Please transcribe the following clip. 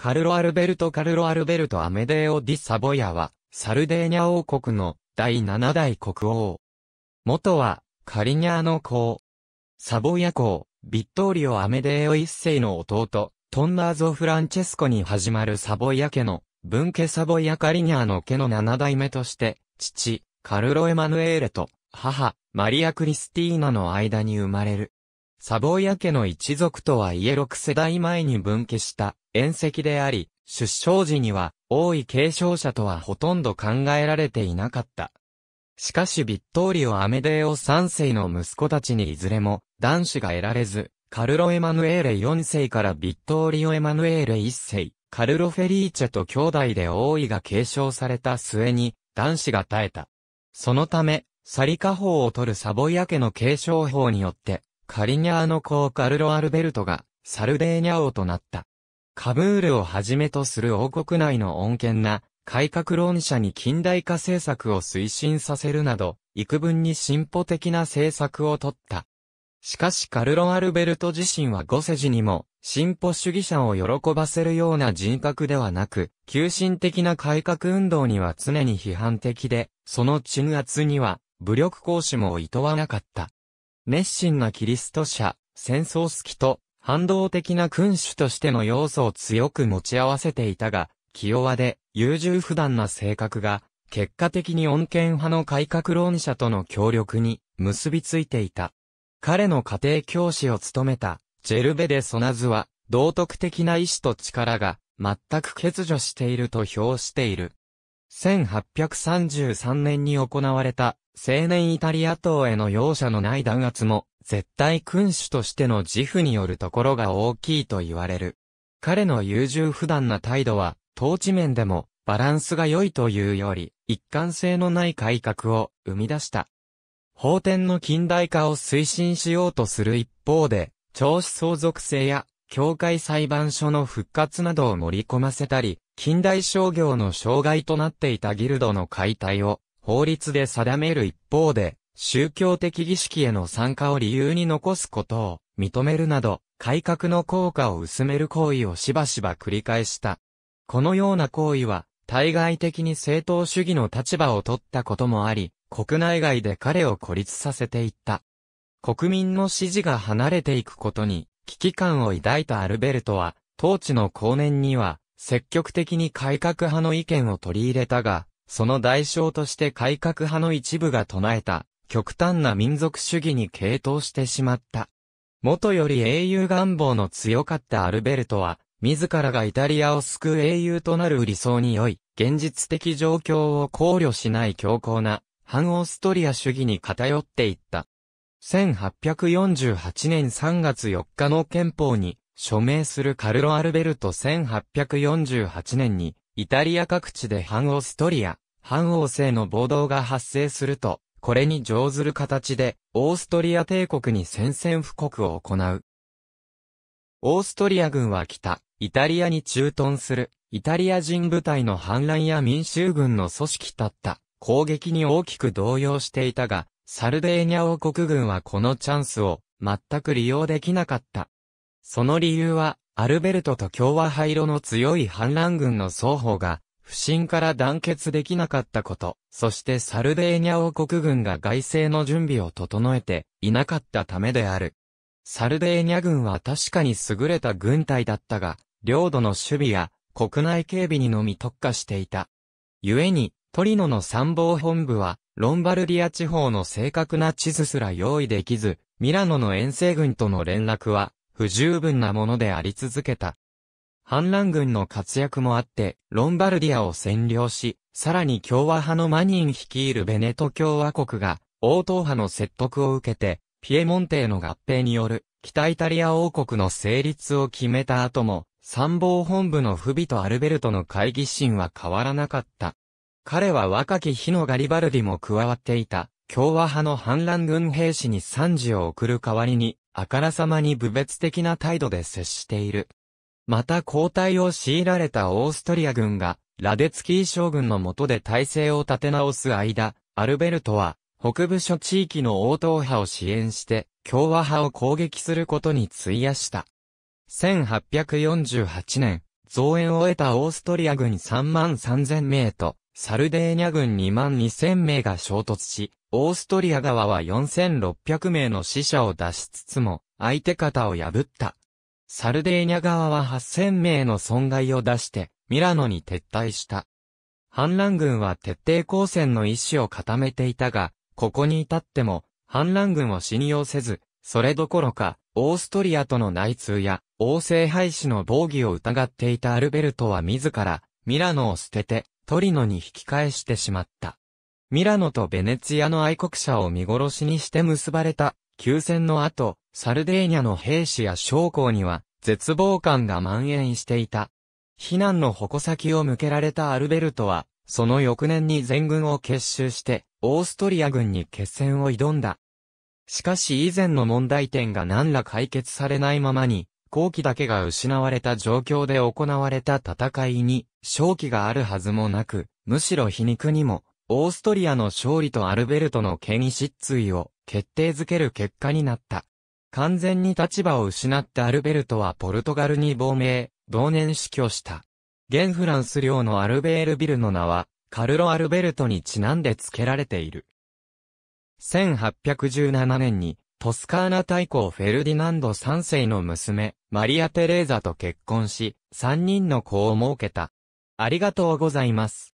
カルロ・アルベルト・カルロ・アルベルト・アメデーオ・ディ・サボヤは、サルデーニャ王国の第七代国王。元は、カリニャーノ公。サボヤ公、ビットーリオ・アメデーオ一世の弟、トンナーゾ・フランチェスコに始まるサボヤ家の、分家サボヤ・カリニャーノ家の七代目として、父、カルロ・エマヌエーレと、母、マリア・クリスティーナの間に生まれる。サボヤ家の一族とはいえ6世代前に分家した原石であり、出生時には、王位継承者とはほとんど考えられていなかった。しかしビットーリオ・アメデーオ3世の息子たちにいずれも、男子が得られず、カルロ・エマヌエーレ4世からビットーリオ・エマヌエーレ1世、カルロ・フェリーチェと兄弟で王位が継承された末に、男子が耐えた。そのため、サリカ法を取るサボイア家の継承法によって、カリニャーの子カルロ・アルベルトが、サルデーニャ王となった。カブールをはじめとする王国内の穏健な改革論者に近代化政策を推進させるなど、幾分に進歩的な政策をとった。しかしカルロ・アルベルト自身は後世紀にも、進歩主義者を喜ばせるような人格ではなく、急進的な改革運動には常に批判的で、その鎮圧には、武力行使も厭わなかった。熱心なキリスト者、戦争好きと、反動的な君主としての要素を強く持ち合わせていたが、気弱で優柔不断な性格が、結果的に穏健派の改革論者との協力に結びついていた。彼の家庭教師を務めた、ジェルベデ・ソナズは、道徳的な意志と力が、全く欠如していると評している。1833年に行われた、青年イタリア島への容赦のない弾圧も、絶対君主としての自負によるところが大きいと言われる。彼の優柔不断な態度は、統治面でも、バランスが良いというより、一貫性のない改革を生み出した。法典の近代化を推進しようとする一方で、調子相続性や、教会裁判所の復活などを盛り込ませたり、近代商業の障害となっていたギルドの解体を法律で定める一方で、宗教的儀式への参加を理由に残すことを認めるなど、改革の効果を薄める行為をしばしば繰り返した。このような行為は、対外的に正党主義の立場を取ったこともあり、国内外で彼を孤立させていった。国民の支持が離れていくことに、危機感を抱いたアルベルトは、当地の後年には、積極的に改革派の意見を取り入れたが、その代償として改革派の一部が唱えた、極端な民族主義に傾倒してしまった。元より英雄願望の強かったアルベルトは、自らがイタリアを救う英雄となる理想に良い、現実的状況を考慮しない強硬な、反オーストリア主義に偏っていった。1848年3月4日の憲法に、署名するカルロ・アルベルト1848年に、イタリア各地で反オーストリア、反王政の暴動が発生すると、これに乗ずる形で、オーストリア帝国に宣戦布告を行う。オーストリア軍は北、イタリアに駐屯する、イタリア人部隊の反乱や民衆軍の組織だった、攻撃に大きく動揺していたが、サルデーニャ王国軍はこのチャンスを全く利用できなかった。その理由は、アルベルトと共和灰色の強い反乱軍の双方が、不審から団結できなかったこと、そしてサルデーニャ王国軍が外政の準備を整えていなかったためである。サルデーニャ軍は確かに優れた軍隊だったが、領土の守備や国内警備にのみ特化していた。故に、トリノの参謀本部は、ロンバルディア地方の正確な地図すら用意できず、ミラノの遠征軍との連絡は不十分なものであり続けた。反乱軍の活躍もあって、ロンバルディアを占領し、さらに共和派のマニン率いるベネト共和国が、王党派の説得を受けて、ピエモンテへの合併による、北イタリア王国の成立を決めた後も、参謀本部の不備とアルベルトの会議心は変わらなかった。彼は若き日のガリバルディも加わっていた、共和派の反乱軍兵士に賛辞を送る代わりに、あからさまに部別的な態度で接している。また交代を強いられたオーストリア軍が、ラデツキー将軍の下で体制を立て直す間、アルベルトは、北部諸地域の応答派を支援して、共和派を攻撃することに費やした。1848年、増援を得たオーストリア軍3万3000名と、サルデーニャ軍2万2000名が衝突し、オーストリア側は4600名の死者を出しつつも、相手方を破った。サルデーニャ側は8000名の損害を出して、ミラノに撤退した。反乱軍は徹底抗戦の意思を固めていたが、ここに至っても、反乱軍を信用せず、それどころか、オーストリアとの内通や、王政廃止の防御を疑っていたアルベルトは自ら、ミラノを捨てて、トリノに引き返してしまった。ミラノとベネツィアの愛国者を見殺しにして結ばれた、休戦の後、サルデーニャの兵士や将校には、絶望感が蔓延していた。避難の矛先を向けられたアルベルトは、その翌年に全軍を結集して、オーストリア軍に決戦を挑んだ。しかし以前の問題点が何ら解決されないままに、後期だけが失われた状況で行われた戦いに、勝機があるはずもなく、むしろ皮肉にも、オーストリアの勝利とアルベルトの権威失墜を決定づける結果になった。完全に立場を失ったアルベルトはポルトガルに亡命、同年死去した。現フランス領のアルベールビルの名は、カルロ・アルベルトにちなんで付けられている。1817年に、トスカーナ大公フェルディナンド3世の娘、マリア・テレーザと結婚し、3人の子を設けた。ありがとうございます。